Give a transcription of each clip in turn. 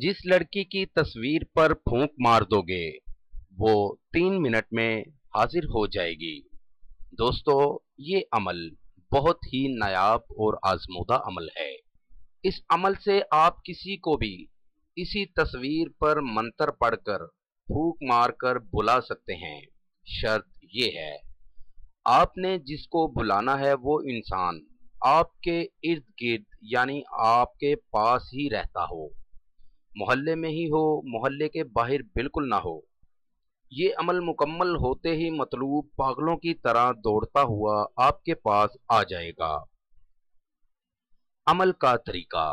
जिस लड़की की तस्वीर पर फूंक मार दोगे वो तीन मिनट में हाजिर हो जाएगी दोस्तों ये अमल बहुत ही नायाब और आजमूदा अमल है इस अमल से आप किसी को भी इसी तस्वीर पर मंत्र पढ़कर फूक मारकर बुला सकते हैं शर्त ये है आपने जिसको बुलाना है वो इंसान आपके इर्द गिर्द यानी आपके पास ही रहता हो मोहल्ले में ही हो मोहल्ले के बाहर बिल्कुल ना हो ये अमल मुकम्मल होते ही मतलूब पागलों की तरह दौड़ता हुआ आपके पास आ जाएगा अमल का तरीका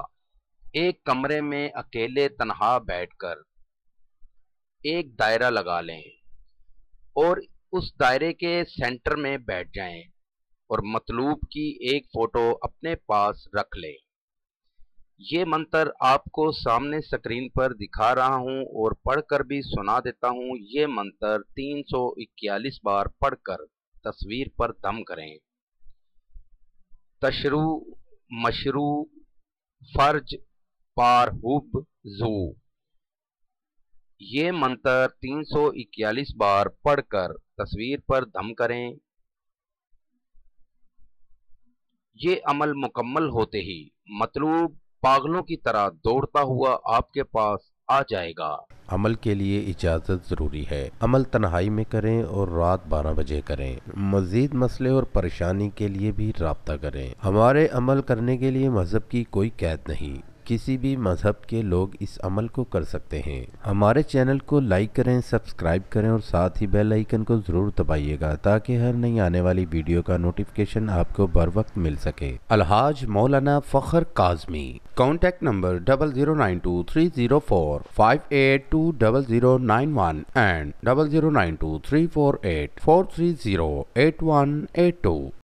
एक कमरे में अकेले तनहा बैठकर एक दायरा लगा लें और उस दायरे के सेंटर में बैठ जाएं और मतलूब की एक फ़ोटो अपने पास रख लें ये मंत्र आपको सामने स्क्रीन पर दिखा रहा हूँ और पढ़कर भी सुना देता हूँ ये मंत्र 341 बार पढ़कर तस्वीर पर दम करें तशरू मशरू फर्ज हुब जू ये मंत्र 341 बार पढ़कर तस्वीर पर दम करें ये अमल मुकम्मल होते ही मतलूब पागलों की तरह दौड़ता हुआ आपके पास आ जाएगा अमल के लिए इजाज़त ज़रूरी है अमल तन्हाई में करें और रात बारह बजे करें मज़ीद मसले और परेशानी के लिए भी रबता करें हमारे अमल करने के लिए मज़हब की कोई कैद नहीं किसी भी मज़हब के लोग इस अमल को कर सकते हैं हमारे चैनल को लाइक करें सब्सक्राइब करें और साथ ही बेल आइकन को ज़रूर दबाइएगा ताकि हर नई आने वाली वीडियो का नोटिफिकेशन आपको बर वक्त मिल सके Alhaj Maulana Fakhar Kazmi contact number double zero nine two three zero four five eight two double zero nine one and double zero nine two three four eight four three zero eight one eight to